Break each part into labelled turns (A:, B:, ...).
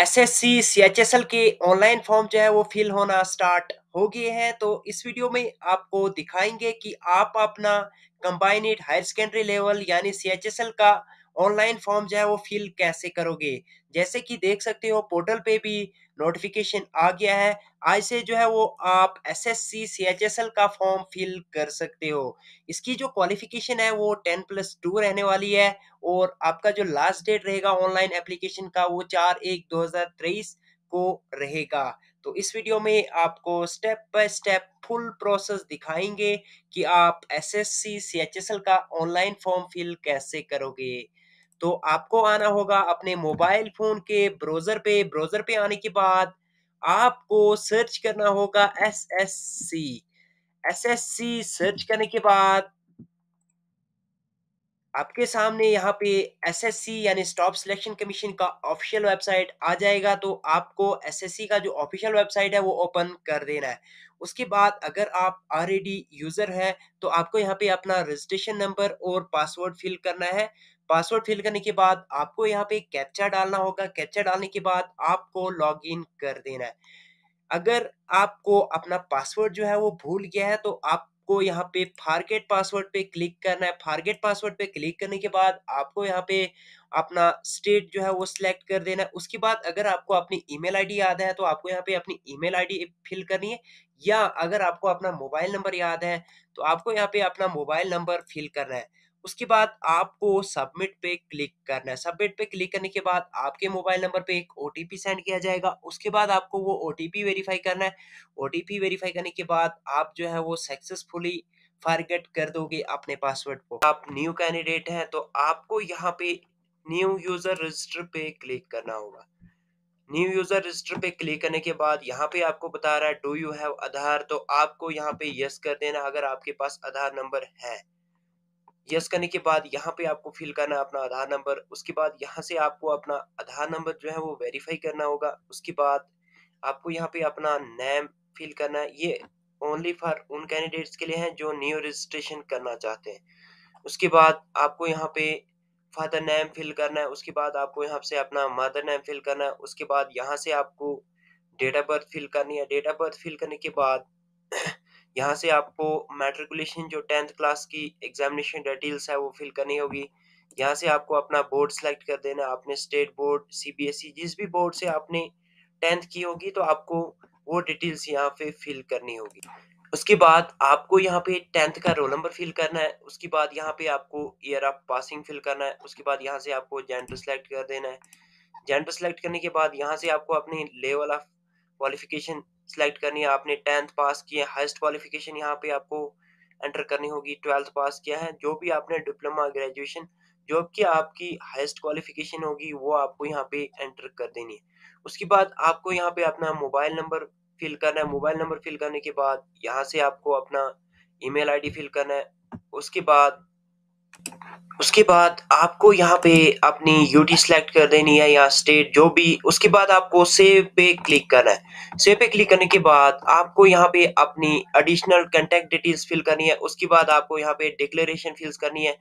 A: SSC CHSL के online form जो है वो फिल होना स्टार्ट हो गए हैं तो इस वीडियो में आपको दिखाएंगे कि आप अपना कंबाइनेड हायर सेकेंडरी लेवल यानी सीएचएसएल का ऑनलाइन फॉर्म जो है वो फिल कैसे करोगे जैसे कि देख सकते हो पोर्टल पे भी नोटिफिकेशन आ गया है आज से जो है वो आप S S C C H S L का फॉर्म फिल कर सकते हो इसकी जो क्वालिफिकेशन है वो टेन प्लस टू रहने वाली है और आपका जो लास्ट डेट रहेगा ऑनलाइन एप्लीकेशन का वो चार एक दो हजार तेईस को रहेगा तो इस वीडियो में आपको step by step full process दिखाएंगे कि आप एसएससी सीएचएसएल का ऑनलाइन फॉर्म फिल कैसे करोगे तो आपको आना होगा अपने मोबाइल फोन के ब्राउजर पे ब्राउजर पे आने के बाद आपको सर्च करना होगा S S C S S C search करने के बाद आपके सामने यहाँ पे एस एस सी यानी स्टॉप सिलेक्शन कमीशन का ऑफिशियल वेबसाइट आ जाएगा तो आपको एस एस सी का जो ऑफिशियल वेबसाइट है वो ओपन कर देना है उसके बाद अगर आप ऑलरेडी यूज़र हैं तो आपको यहाँ पे अपना रजिस्ट्रेशन नंबर और पासवर्ड फिल करना है पासवर्ड फिल करने के बाद आपको यहाँ पे कैप्चा डालना होगा कैप्चा डालने के बाद आपको लॉग इन कर देना है अगर आपको अपना पासवर्ड जो है वो भूल गया है तो आपको यहाँ पे फारगेट पासवर्ड पे क्लिक करना है फारगेट पासवर्ड पे क्लिक करने के बाद आपको यहाँ पे अपना स्टेट जो है वो सिलेक्ट कर देना है उसके बाद अगर आपको अपनी ईमेल आईडी याद है तो आपको यहाँ पे अपनी ईमेल आईडी फिल करनी है या अगर आपको अपना मोबाइल नंबर याद है तो आपको यहाँ पे अपना मोबाइल नंबर फिल करना है उसके बाद आपको सबमिट पे क्लिक करना है सबमिट पे क्लिक करने के बाद आपके मोबाइल नंबर पे एक ओ सेंड किया जाएगा उसके बाद आपको वो ओ वेरीफाई करना है ओ वेरीफाई करने के बाद आप जो है वो सक्सेसफुली फारगेट कर दोगे अपने पासवर्ड को आप न्यू कैंडिडेट हैं तो आपको यहाँ पे न्यू यूजर रजिस्टर पे क्लिक करना होगा न्यू यूजर रजिस्टर पे क्लिक करने के बाद यहाँ पे आपको बता रहा है डू यू हैव आधार तो आपको यहाँ पे यस कर देना अगर आपके पास आधार नंबर है यस करने के बाद यहाँ पे आपको फिल करना है अपना आधार नंबर उसके बाद यहाँ से आपको अपना आधार नंबर जो है वो वेरीफाई करना होगा उसके बाद आपको यहाँ पे अपना नेम फिल करना है ये ओनली फॉर उन कैंडिडेट्स के लिए हैं जो न्यू रजिस्ट्रेशन करना चाहते हैं उसके बाद आपको यहाँ पे फादर नेम फिल करना है उसके बाद आपको यहाँ से अपना मदर नेम फिल करना है उसके बाद यहाँ से आपको डेट ऑफ बर्थ फिल करनी है डेट ऑफ बर्थ फिल करने के बाद यहाँ से आपको मेट्रिकुलेशन जो टेंथ क्लास की एग्जामिनेशन डिटेल्स है वो फिल करनी होगी यहाँ से आपको अपना बोर्ड सेलेक्ट कर देना आपने स्टेट बोर्ड सीबीएसई जिस भी बोर्ड से आपने टेंथ की होगी तो आपको वो डिटेल्स यहाँ पे फिल करनी होगी उसके बाद आपको यहाँ पे टेंथ का रोल नंबर फिल करना है उसके बाद यहाँ पे आपको ईयर ऑफ पासिंग फिल करना है उसके बाद यहाँ से आपको जेंडर सेलेक्ट कर देना है जेंडर सेलेक्ट करने के बाद यहाँ से आपको अपने लेवल ऑफ क्वालिफिकेशन सेलेक्ट करनी है आपने टेंथ पास किया हाइस्ट क्वालिफिकेशन यहाँ पे आपको एंटर करनी होगी ट्वेल्थ पास किया है जो भी आपने डिप्लोमा ग्रेजुएशन जो कि आपकी हाइस्ट क्वालिफिकेशन होगी वो आपको यहाँ पे एंटर कर देनी है उसके बाद आपको यहाँ पे अपना मोबाइल नंबर फिल करना है मोबाइल नंबर फिल करने के बाद यहाँ से आपको अपना ईमेल आईडी फिल करना है उसके बाद उसके बाद आपको यहाँ पे अपनी यूटी सेलेक्ट कर देनी है या स्टेट जो भी उसके बाद आपको सेव पे क्लिक करना है सेव पे क्लिक करने के बाद आपको यहाँ पे अपनी एडिशनल कंटेक्ट डिटेल्स फिल करनी है उसके बाद आपको यहाँ पे डिक्लेरेशन फिल करनी है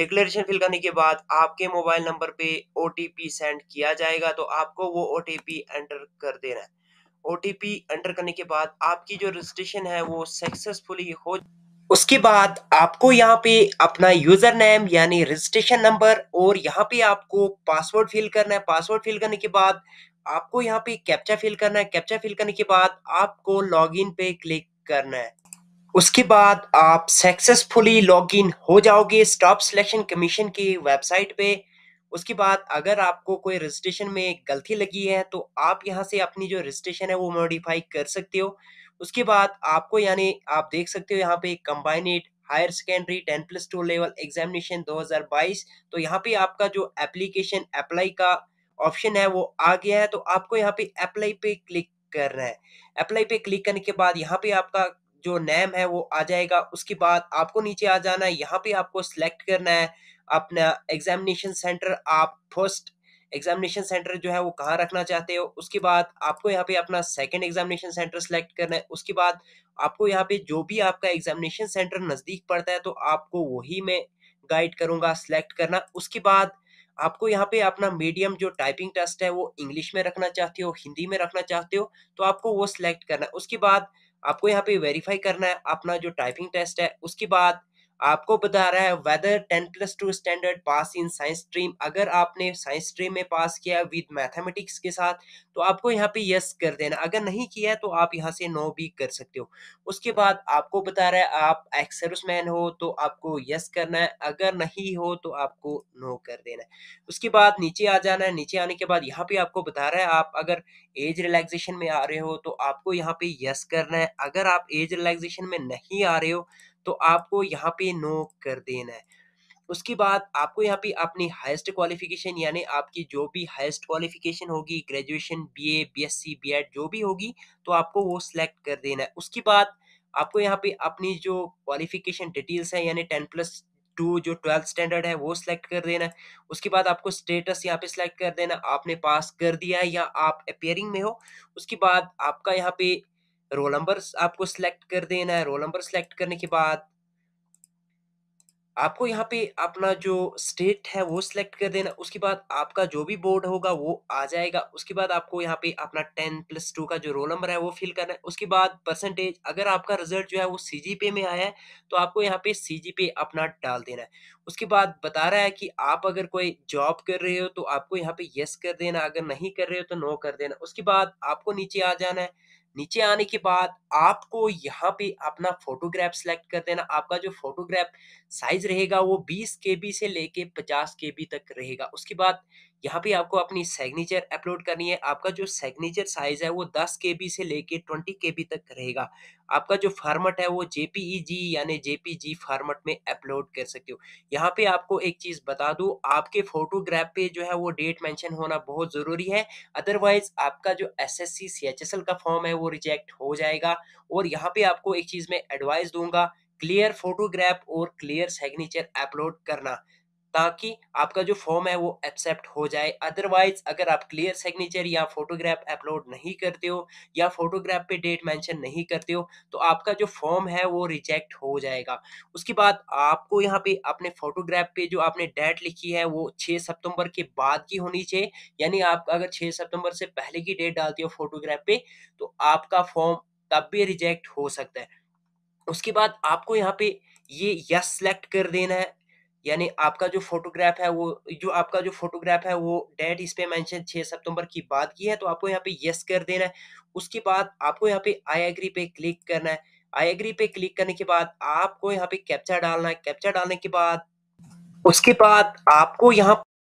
A: डिक्लेरेशन फिल करने के बाद आपके मोबाइल नंबर पे ओ सेंड किया जाएगा तो आपको वो ओ एंटर कर देना है ओ एंटर करने के बाद आपकी जो रजिस्ट्रेशन है वो सक्सेसफुली हो उसके बाद आपको यहाँ पे अपना यूजर नेम यानी रजिस्ट्रेशन नंबर और यहाँ पे आपको पासवर्ड फिल करना है पासवर्ड फिल करने के बाद आपको यहाँ पे कैप्चा फिल करना है कैप्चा फिल करने के बाद आपको लॉगिन पे क्लिक करना है उसके बाद आप सक्सेसफुली लॉगिन हो जाओगे स्टॉप सिलेक्शन कमीशन की वेबसाइट पे उसके बाद अगर आपको कोई रजिस्ट्रेशन में गलती लगी है तो आप यहाँ से अपनी जो रजिस्ट्रेशन है वो मॉडिफाई कर सकते हो उसके बाद आपको यानी आप देख सकते हो यहाँ पे combined higher secondary ten plus two level examination 2022 तो यहाँ पे आपका जो एप्लीकेशन अप्लाई का ऑप्शन है वो आ गया है तो आपको यहाँ पे अप्लाई पे क्लिक करना है अप्लाई पे क्लिक करने के बाद यहाँ पे आपका जो नेम है वो आ जाएगा उसके बाद आपको नीचे आ जाना है यहाँ पे आपको सिलेक्ट करना है अपना एग्जामिनेशन सेंटर आप फर्स्ट एग्जामिनेशन सेंटर जो है वो कहाँ रखना चाहते हो उसके बाद आपको यहाँ पे अपना सेकेंड एग्जामिनेशन सेंटर सेलेक्ट करना है उसके बाद आपको यहाँ पे जो भी आपका एग्जामिनेशन सेंटर नज़दीक पड़ता है तो आपको वही मैं गाइड करूँगा सेलेक्ट करना उसके बाद आपको यहाँ पे अपना मीडियम जो टाइपिंग टेस्ट है वो इंग्लिश में रखना चाहते हो हिंदी में रखना चाहते हो तो आपको वो सिलेक्ट करना है उसके बाद आपको यहाँ पे वेरीफाई करना है अपना जो टाइपिंग टेस्ट है उसके बाद आपको बता रहा है whether ten plus two standard pass in science stream अगर आपने साइंस स्ट्रीम में पास किया विद मैथमेटिक्स के साथ तो आपको यहाँ पे यस कर देना अगर नहीं किया है तो आप यहाँ से नो भी कर सकते हो उसके बाद आपको बता रहा है आप एक्स मैन हो तो आपको यस करना है अगर नहीं हो तो आपको नो कर देना है उसके बाद नीचे आ जाना है नीचे आने के बाद यहाँ पे आपको बता रहा है आप अगर एज रिलैक्सेशन में आ रहे हो तो आपको यहाँ पे यस करना है अगर आप एज रिलैक्सेशन में नहीं आ रहे हो तो आपको यहाँ पे नो कर देना है उसके बाद आपको यहाँ पे अपनी हाईएस्ट क्वालिफिकेशन यानी आपकी जो भी हाईएस्ट क्वालिफिकेशन होगी ग्रेजुएशन बीए बीएससी बीएड जो भी होगी तो आपको वो सिलेक्ट कर देना है उसके बाद आपको यहाँ पे अपनी जो क्वालिफिकेशन डिटेल्स है यानी टेन प्लस टू जो ट्वेल्थ स्टैंडर्ड है वो सिलेक्ट कर देना उसके बाद आपको स्टेटस यहाँ पे सिलेक्ट कर देना आपने पास कर दिया है या आप अपेयरिंग में हो उसके बाद आपका यहाँ पे रोल नंबर आपको सिलेक्ट कर देना है रोल नंबर सिलेक्ट करने के बाद आपको यहाँ पे अपना जो स्टेट है वो सिलेक्ट कर देना उसके बाद आपका जो भी बोर्ड होगा वो आ जाएगा उसके बाद आपको यहाँ पे अपना टेन प्लस टू का जो रोल नंबर है वो फिल करना है उसके बाद परसेंटेज अगर आपका रिजल्ट जो है वो सी जी पे में आया है तो आपको यहाँ पे सी जी पे अपना डाल देना है उसके बाद बता रहा है कि आप अगर कोई जॉब कर रहे हो तो आपको यहाँ पे यस कर देना अगर नहीं कर रहे हो तो नो कर देना उसके बाद आपको नीचे आ जाना है नीचे आने के बाद आपको यहाँ पे अपना फोटोग्राफ सेलेक्ट कर देना आपका जो फोटोग्राफ साइज रहेगा वो 20 के से लेके 50 के तक रहेगा उसके बाद यहाँ पे आपको अपनी सिग्नेचर अपलोड करनी है आपका जो सिग्नेचर साइज है वो दस के बी से लेके ट्वेंटी के तक रहेगा आपका जो फॉर्मेट है वो जेपीईजी e यानी जेपीजी फॉर्मेट में अपलोड कर सकते हो यहाँ पे आपको एक चीज बता दू आपके फोटोग्राफ पे जो है वो डेट मेंशन होना बहुत जरूरी है अदरवाइज आपका जो एसएससी सीएचएसएल का फॉर्म है वो रिजेक्ट हो जाएगा और यहाँ पे आपको एक चीज में एडवाइस दूंगा क्लियर फोटोग्राफ और क्लियर सिग्नेचर अपलोड करना ताकि आपका जो फॉर्म है वो एक्सेप्ट हो जाए अदरवाइज अगर आप क्लियर सिग्नेचर या फोटोग्राफ अपलोड नहीं करते हो या फोटोग्राफ पे डेट मेंशन नहीं करते हो तो आपका जो फॉर्म है वो रिजेक्ट हो जाएगा उसके बाद आपको यहाँ पे अपने फोटोग्राफ पे जो आपने डेट लिखी है वो 6 सितंबर के बाद की होनी चाहिए यानी आप अगर छः सितंबर से पहले की डेट डालते हो फोटोग्राफ पे तो आपका फॉर्म तब भी रिजेक्ट हो सकता है उसके बाद आपको यहाँ पे ये यस सेलेक्ट कर देना है यानी आपका जो फोटोग्राफ है वो जो आपका जो फोटोग्राफ है वो डेट इस पे मेंशन छह सितंबर की बात की है तो आपको यहाँ पे यस कर देना है उसके बाद आपको यहाँ पे आई एग्री पे क्लिक करना है आई एग्री पे क्लिक करने के बाद आपको यहाँ पे कैप्चा डालना है कैप्चा डालने के बाद उसके बाद आपको यहाँ